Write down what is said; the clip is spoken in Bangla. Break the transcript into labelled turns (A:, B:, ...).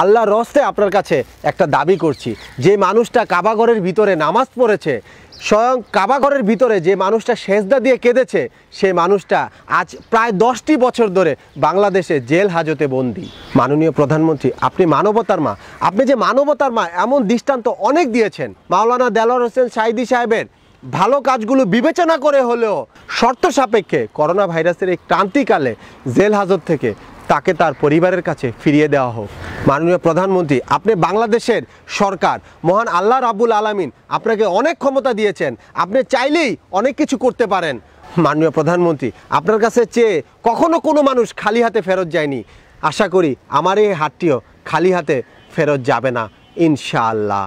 A: আল্লাহ রস্তে আপনার কাছে একটা দাবি করছি যে মানুষটা কাবাঘরের ভিতরে নামাজ পড়েছে স্বয়ং কাবাঘরের ভিতরে যে মানুষটা সেজদা দিয়ে কেঁদেছে সে মানুষটা আজ প্রায় দশটি বছর ধরে বাংলাদেশে জেল হাজতে বন্দি মাননীয় প্রধানমন্ত্রী আপনি মানবতার মা আপনি যে মানবতার মা এমন দৃষ্টান্ত অনেক দিয়েছেন মাওলানা দেলার হোসেন সাইদি সাহেবের ভালো কাজগুলো বিবেচনা করে হলেও শর্ত সাপেক্ষে করোনা ভাইরাসের এই ক্রান্তিকালে জেল হাজত থেকে তাকে তার পরিবারের কাছে ফিরিয়ে দেওয়া হোক মাননীয় প্রধানমন্ত্রী আপনি বাংলাদেশের সরকার মহান আল্লাহ রাবুল আলামিন আপনাকে অনেক ক্ষমতা দিয়েছেন আপনি চাইলেই অনেক কিছু করতে পারেন মাননীয় প্রধানমন্ত্রী আপনার কাছে চেয়ে কখনো কোনো মানুষ খালি হাতে ফেরত যায়নি আশা করি আমার এই হাটটিও খালি হাতে ফেরত যাবে না ইনশাআল্লাহ